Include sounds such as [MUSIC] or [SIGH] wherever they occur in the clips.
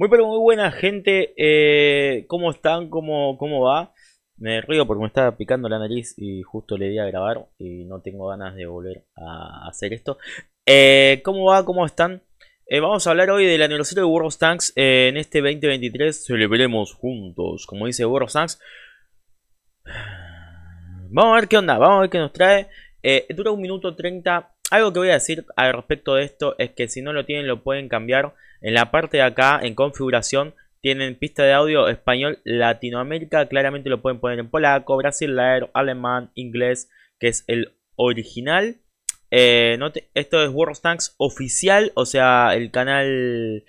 Muy pero muy buena gente, eh, ¿cómo están? ¿Cómo, ¿Cómo va? Me río porque me está picando la nariz y justo le di a grabar y no tengo ganas de volver a hacer esto. Eh, ¿Cómo va? ¿Cómo están? Eh, vamos a hablar hoy del aniversario de World of Tanks en este 2023. Celebremos juntos, como dice World of Tanks. Vamos a ver qué onda, vamos a ver qué nos trae. dura un minuto 30 algo que voy a decir al respecto de esto es que si no lo tienen lo pueden cambiar. En la parte de acá, en configuración, tienen pista de audio español Latinoamérica. Claramente lo pueden poner en polaco, brasileño, alemán, inglés, que es el original. Eh, esto es World Tanks oficial, o sea, el canal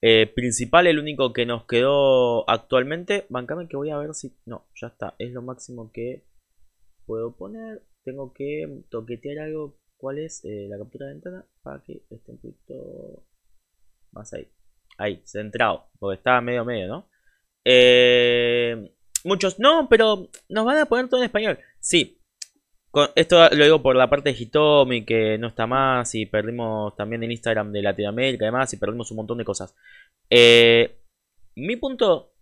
eh, principal, el único que nos quedó actualmente. Bancame que voy a ver si... No, ya está, es lo máximo que puedo poner. Tengo que toquetear algo cuál es eh, la captura de ventana para que esté un poquito más ahí. Ahí, centrado, porque está medio medio, ¿no? Eh, muchos, no, pero nos van a poner todo en español. Sí, esto lo digo por la parte de Hitomi, que no está más, y perdimos también en Instagram de Latinoamérica, además, y perdimos un montón de cosas. Eh, mi punto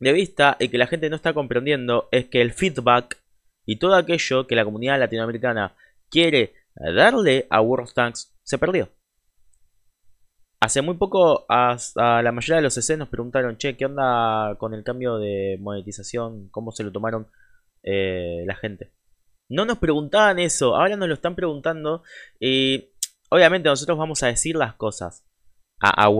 de vista y que la gente no está comprendiendo es que el feedback y todo aquello que la comunidad latinoamericana quiere darle a World Tanks se perdió. Hace muy poco, hasta la mayoría de los CC e nos preguntaron, che, ¿qué onda con el cambio de monetización? ¿Cómo se lo tomaron eh, la gente? No nos preguntaban eso, ahora nos lo están preguntando. Y obviamente nosotros vamos a decir las cosas a, a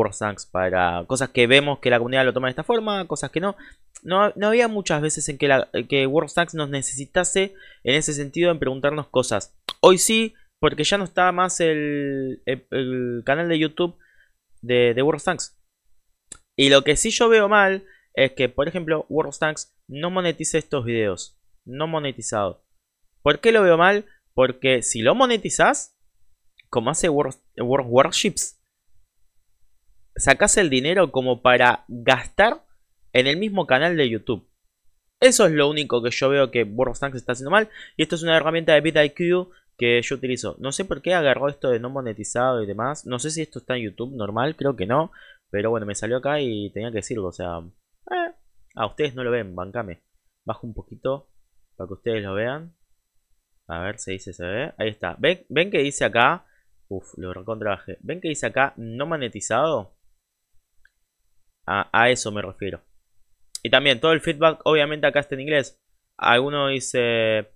para cosas que vemos que la comunidad lo toma de esta forma, cosas que no. No, había muchas veces en que, la, que nos necesitase en ese sentido en preguntarnos cosas. Hoy sí, porque ya no está más el, canal de YouTube de, de of Tanks. Y lo que sí yo veo mal es que, por ejemplo, World of Tanks no monetiza estos videos. No monetizado. ¿Por qué lo veo mal? Porque si lo monetizas, como hace World, of Warships, sacas el dinero como para gastar en el mismo canal de YouTube. Eso es lo único que yo veo que World Tanks está haciendo mal. Y esto es una herramienta de BitIQ que yo utilizo. No sé por qué agarró esto de no monetizado y demás. No sé si esto está en YouTube normal, creo que no. Pero bueno, me salió acá y tenía que decirlo. O sea, eh, A ustedes no lo ven, bancame. Bajo un poquito para que ustedes lo vean. A ver si dice se ve. Ahí está. ¿Ven, ven que dice acá. Uf, lo recontrabajé. ¿Ven que dice acá no monetizado? a eso me refiero. Y también todo el feedback, obviamente acá está en inglés. Alguno dice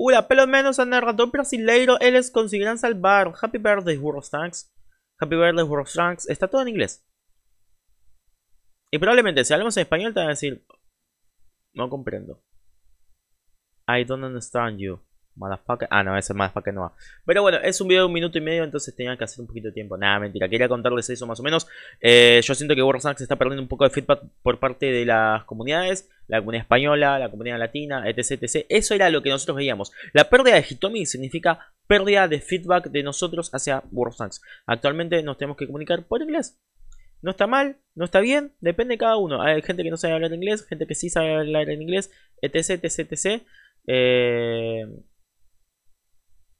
Hola, pelo menos al narrador brasileiro ellos conseguirán salvar. Happy birthday, Tanks. Happy birthday, Tanks. Está todo en inglés. Y probablemente si hablamos en español te van a decir, no comprendo. I don't understand you. Motherfucker. Ah, no, ese motherfucker no va. Pero bueno, es un video de un minuto y medio, entonces tenía que hacer un poquito de tiempo. Nada, mentira. Quería contarles eso más o menos. Eh, yo siento que Warzone se está perdiendo un poco de feedback por parte de las comunidades. La comunidad española, la comunidad latina, etc, etc. Eso era lo que nosotros veíamos. La pérdida de Hitomi significa pérdida de feedback de nosotros hacia Warzone. Actualmente nos tenemos que comunicar por inglés. No está mal, no está bien, depende de cada uno. Hay gente que no sabe hablar inglés, gente que sí sabe hablar en inglés, etc, etc, etc. Eh...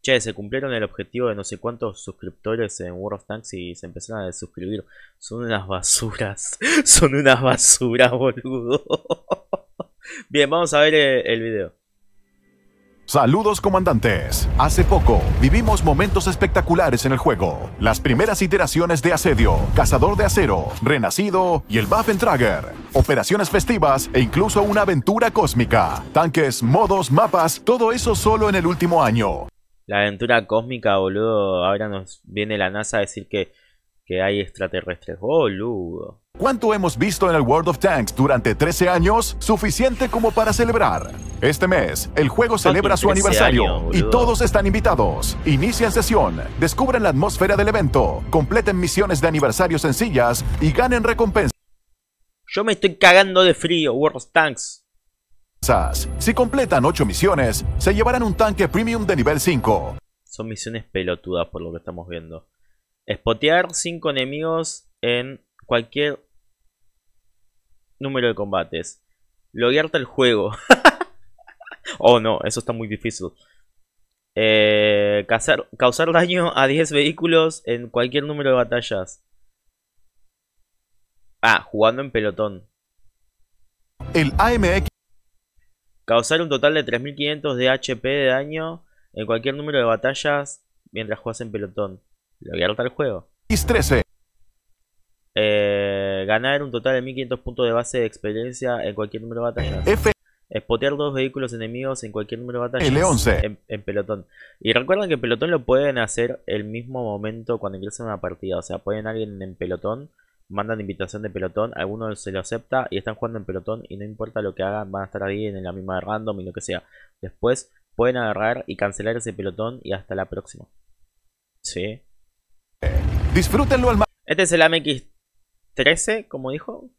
Che, se cumplieron el objetivo de no sé cuántos suscriptores en World of Tanks y se empezaron a desuscribir. Son unas basuras. [LAUGHS] Son unas basuras, boludo. [LAUGHS] Bien, vamos a ver eh, el video. Saludos comandantes. Hace poco vivimos momentos espectaculares en el juego. Las primeras iteraciones de Asedio, Cazador de Acero, Renacido y el Waffentrager. Operaciones festivas e incluso una aventura cósmica. Tanques, modos, mapas, todo eso solo en el último año la aventura cósmica, boludo. Ahora nos viene la NASA a decir que, que hay extraterrestres, boludo. ¿Cuánto hemos visto en el World of Tanks durante 13 años? Suficiente como para celebrar. Este mes, el juego celebra su aniversario y todos están invitados. Inician sesión, descubran la atmósfera del evento, completen misiones de aniversario sencillas y ganen recompensas. Yo me estoy cagando de frío, World of Tanks. Si completan 8 misiones, se llevarán un tanque premium de nivel 5. Son misiones pelotudas por lo que estamos viendo. Spotear 5 enemigos en cualquier número de combates. Logiarte el juego. [LAUGHS] oh no, eso está muy difícil. Eh, causar, causar daño a 10 vehículos en cualquier número de batallas. Ah, jugando en pelotón. El AMX Causar un total de 3500 de HP de daño en cualquier número de batallas mientras juegas en pelotón. Lo voy a rotar el juego. 13 eh, ganar un total de 1500 puntos de base de experiencia en cualquier número de batallas. F Spotear dos vehículos enemigos en cualquier número de batallas. 11 En, pelotón. Y recuerden que en pelotón lo pueden hacer el mismo momento cuando ingresan a una partida. O sea, pueden alguien en pelotón mandan invitación de pelotón, alguno se lo acepta y están jugando en pelotón y no importa lo que hagan, van a estar ahí en la misma random y lo que sea. Después pueden agarrar y cancelar ese pelotón y hasta la próxima. Sí. Disfrútenlo al máximo. Este es el AMX13, como dijo.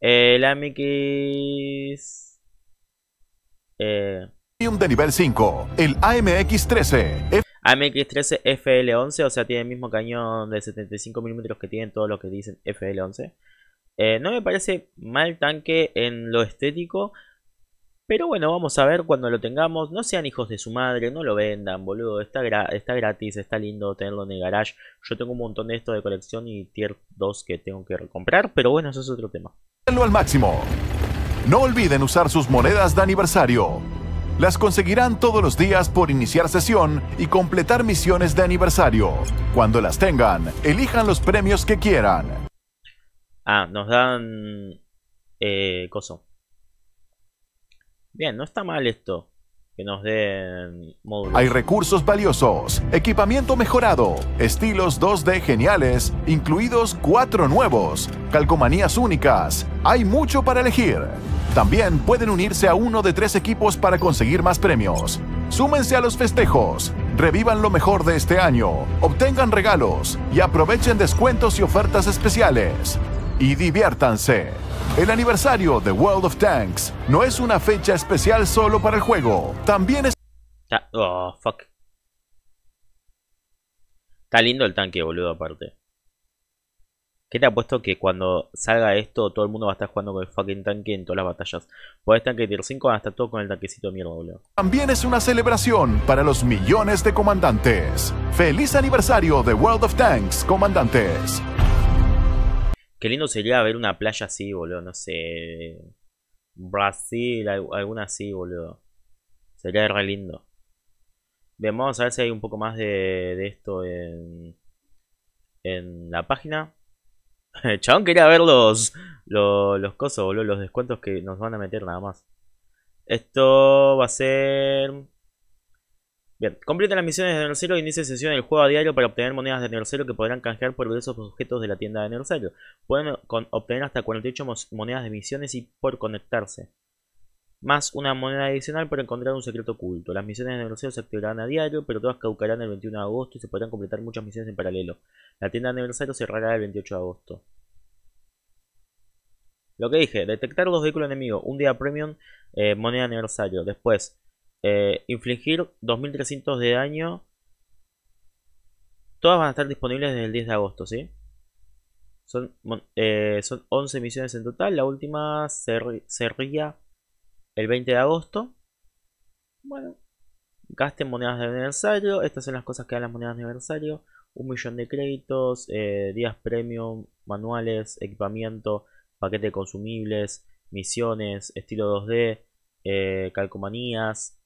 El AMX... Eh... De nivel 5, el AMX13. AMX-13 FL-11, o sea, tiene el mismo cañón de 75 milímetros que tienen todos los que dicen FL-11. Eh, no me parece mal tanque en lo estético, pero bueno, vamos a ver cuando lo tengamos. No sean hijos de su madre, no lo vendan, boludo. Está, está gratis, está lindo tenerlo en el garage. Yo tengo un montón de esto de colección y tier 2 que tengo que recomprar, pero bueno, eso es otro tema. al máximo. No olviden usar sus monedas de aniversario. Las conseguirán todos los días por iniciar sesión y completar misiones de aniversario. Cuando las tengan, elijan los premios que quieran. Ah, nos dan... Eh, coso. Bien, no está mal esto que nos den Hay recursos valiosos, equipamiento mejorado, estilos 2D geniales, incluidos cuatro nuevos, calcomanías únicas. Hay mucho para elegir. También pueden unirse a uno de tres equipos para conseguir más premios. Súmense a los festejos, revivan lo mejor de este año, obtengan regalos y aprovechen descuentos y ofertas especiales y diviértanse. El aniversario de World of Tanks no es una fecha especial solo para el juego, también es... Está... Ah, oh, fuck. Está lindo el tanque, boludo, aparte. ¿Qué te ha puesto que cuando salga esto todo el mundo va a estar jugando con el fucking tanque en todas las batallas? puedes tanque tier 5 hasta todo con el tanquecito mierda, boludo. También es una celebración para los millones de comandantes. ¡Feliz aniversario de World of Tanks, comandantes! Qué lindo sería ver una playa así, boludo. No sé. Brasil, alguna así, boludo. Sería re lindo. Bien, vamos a ver si hay un poco más de, esto en, en la página. [LAUGHS] Chabón quería ver los, los, los cosos, boludo. Los descuentos que nos van a meter nada más. Esto va a ser Bien, completa las misiones de aniversario y e inicia sesión el juego a diario para obtener monedas de aniversario que podrán canjear por diversos objetos de la tienda de aniversario. Pueden obtener hasta 48 monedas de misiones y por conectarse. Más una moneda adicional para encontrar un secreto oculto. Las misiones de aniversario se activarán a diario, pero todas caducarán el 21 de agosto y se podrán completar muchas misiones en paralelo. La tienda de aniversario cerrará el 28 de agosto. Lo que dije, detectar dos vehículos enemigos, un día premium, eh, moneda de aniversario. Después, eh, infligir 2300 de daño. Todas van a estar disponibles desde el 10 de agosto, ¿sí? Son, 11 eh, misiones en total. La última sería el 20 de agosto. Bueno, gasten monedas de aniversario. Estas son las cosas que dan las monedas de aniversario. Un millón de créditos, eh, días premium, manuales, equipamiento, paquete de consumibles, misiones, estilo 2D, calcomanías,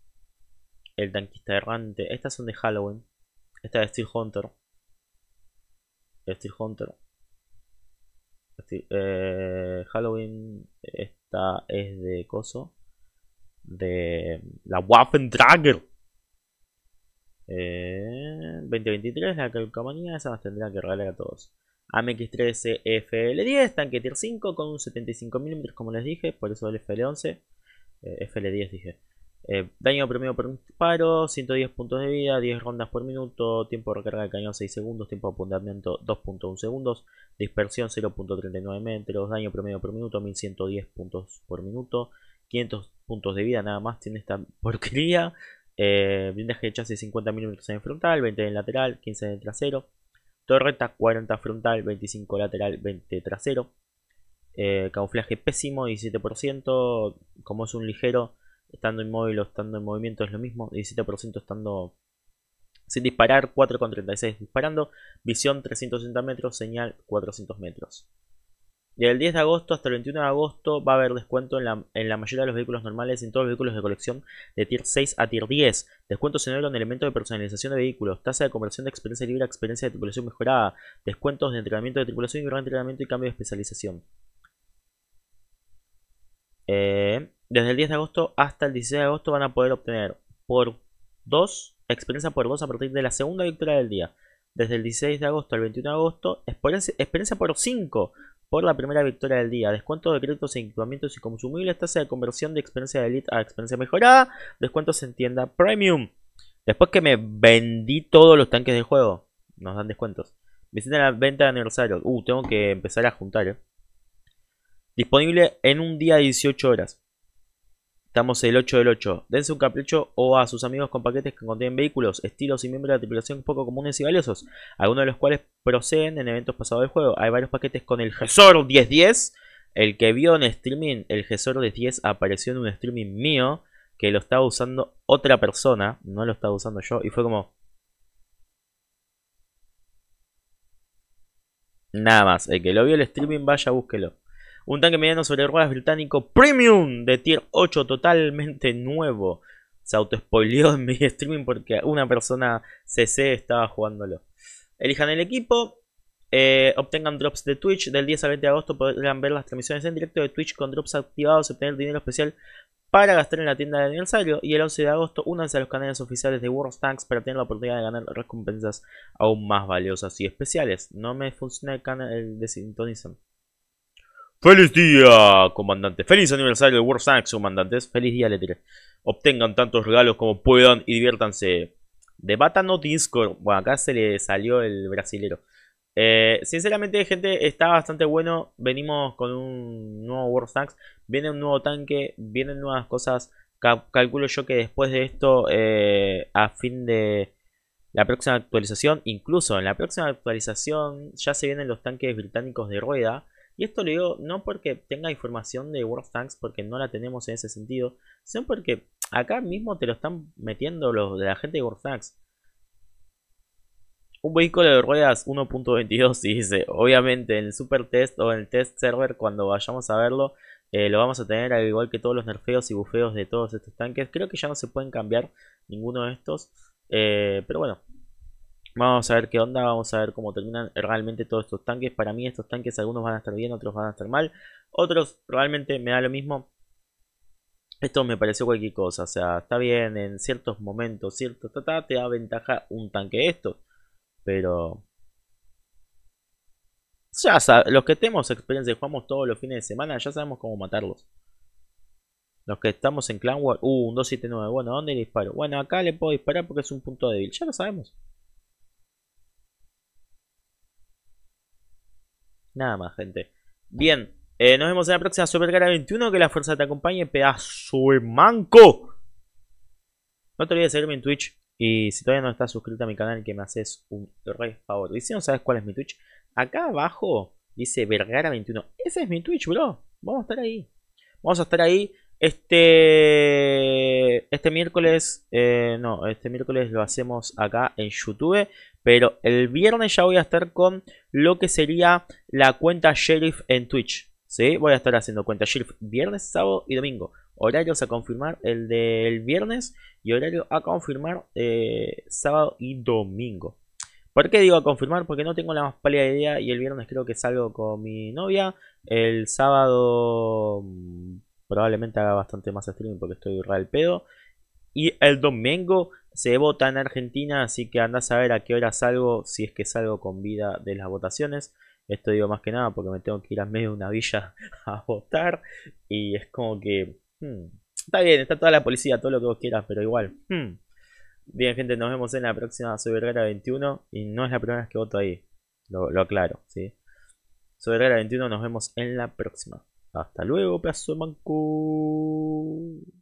el Tanquista Errante. Estas son de Halloween. Esta de Steel Hunter. Steel Hunter. Eh, Halloween. Esta es de Coso. De la Waffen Dragger, 2023, eh, la calcomanía, esa nos tendría que regalar a todos. AMX13 FL10, tanque tier 5 con 75 mm como les dije, por eso el FL11. FL10 dije. Eh, daño promedio por disparo, 110 puntos de vida, 10 rondas por minuto, tiempo de recarga de cañón 6 segundos, tiempo de apuntamiento 2.1 segundos, dispersión 0.39 metros, daño promedio por minuto 1110 puntos por minuto, 500 puntos de vida nada más tiene esta [LAUGHS] porquería, eh, blindaje de chasis 50 milímetros en frontal, 20 en lateral, 15 en el trasero, torreta 40 frontal, 25 lateral, 20 trasero, eh, camuflaje pésimo, 17%, como es un ligero Estando inmóvil o estando en movimiento es lo mismo. 17% estando sin disparar. 4,36 disparando. Visión 360 metros. Señal 400 metros. Desde el 10 de agosto hasta el 21 de agosto va a haber descuento en la, mayoría de los vehículos normales y en todos los vehículos de colección de tier 6 a tier 10. Descuentos en oro en elementos de personalización de vehículos, tasa de conversión de experiencia libre a experiencia de tripulación mejorada, descuentos de entrenamiento de tripulación y de entrenamiento y cambio de especialización. Eh, desde el 10 de agosto hasta el 16 de agosto van a poder obtener por 2 experiencia por 2 a partir de la segunda victoria del día. Desde el 16 de agosto al 21 de agosto, experiencia, por 5 por la primera victoria del día. Descuento de créditos en equipamientos y consumibles, tasa de conversión de experiencia de Elite a experiencia mejorada, descuentos en tienda Premium. Después que me vendí todos los tanques del juego, nos dan descuentos. Visita la venta de aniversario. Uh, tengo que empezar a juntar. Eh. Disponible en un día 18 horas. Estamos el 8 del 8. Dense un capricho o a sus amigos con paquetes que contienen vehículos, estilos y miembros de la tripulación poco comunes y valiosos, algunos de los cuales proceden en eventos pasados del juego. Hay varios paquetes con el Gesor 1010. El que vio en streaming el Gesor 1010 apareció en un streaming mío que lo estaba usando otra persona, no lo estaba usando yo, y fue como... Nada más, el que lo vio el streaming vaya, búsquelo. Un tanque mediano sobre ruedas británico premium de tier 8 totalmente nuevo. Se autoespoileó en mi streaming porque una persona CC estaba jugándolo. Elijan el equipo. Eh, obtengan drops de Twitch. Del 10 al 20 de agosto podrán ver las transmisiones en directo de Twitch con drops activados. y Obtener dinero especial para gastar en la tienda de aniversario. Y el 11 de agosto únanse a los canales oficiales de World Tanks para tener la oportunidad de ganar recompensas aún más valiosas y especiales. No me funciona el canal de Sintonizan. ¡Feliz día, comandante! ¡Feliz aniversario de World comandantes! ¡Feliz día, Letre! Obtengan tantos regalos como puedan y diviértanse. Debatan no Discord. Bueno, acá se le salió el brasilero. Eh, sinceramente, gente, está bastante bueno. Venimos con un nuevo World Viene un nuevo tanque, vienen nuevas cosas. calculo yo que después de esto, eh, a fin de la próxima actualización, incluso en la próxima actualización, ya se vienen los tanques británicos de rueda. Y esto lo digo no porque tenga información de World Tanks, porque no la tenemos en ese sentido, sino porque acá mismo te lo están metiendo los de la gente de World Un vehículo de ruedas 1.22 y dice, obviamente en el super test o en el test server cuando vayamos a verlo, eh, lo vamos a tener al igual que todos los nerfeos y bufeos de todos estos tanques. Creo que ya no se pueden cambiar ninguno de estos. Eh, pero bueno, Vamos a ver qué onda, vamos a ver cómo terminan realmente todos estos tanques. Para mí estos tanques algunos van a estar bien, otros van a estar mal. Otros realmente me da lo mismo. Esto me pareció cualquier cosa, o sea, está bien en ciertos momentos, ta, ta, te da ventaja un tanque esto, Pero... Ya sabes, los que tenemos experiencia y jugamos todos los fines de semana, ya sabemos cómo matarlos. Los que estamos en Clan War... Uh, un 279, bueno, dónde le disparo? Bueno, acá le puedo disparar porque es un punto débil, ya lo sabemos. Nada más, gente. Bien, eh, nos vemos en la próxima supergara 21. Que la fuerza te acompañe, pedazo de manco. No te olvides de seguirme en Twitch. Y si todavía no estás suscrito a mi canal, que me haces un re favor. Y si no sabes cuál es mi Twitch, acá abajo dice Vergara21. Ese es mi Twitch, bro. Vamos a estar ahí. Vamos a estar ahí este, este miércoles, eh, no, este miércoles lo hacemos acá en YouTube. Pero el viernes ya voy a estar con lo que sería la cuenta Sheriff en Twitch. ¿sí? Voy a estar haciendo cuenta Sheriff viernes, sábado y domingo. Horarios a confirmar el del viernes y horario a confirmar eh, sábado y domingo. ¿Por qué digo a confirmar? Porque no tengo la más pálida idea y el viernes creo que salgo con mi novia. El sábado mm, Probablemente haga bastante más streaming porque estoy real. pedo. Y el domingo se vota en Argentina, así que andás a ver a qué hora salgo, si es que salgo con vida de las votaciones. Esto digo más que nada porque me tengo que ir a medio de una villa [LAUGHS] a votar. Y es como que... Hmm, está bien, está toda la policía, todo lo que vos quieras, pero igual. Hmm. Bien, gente, nos vemos en la próxima. Soy Vergara 21 y no es la primera vez que voto ahí. Lo, aclaro, ¿sí? Soy Vergara 21, nos vemos en la próxima. Hasta luego, pedazo manco.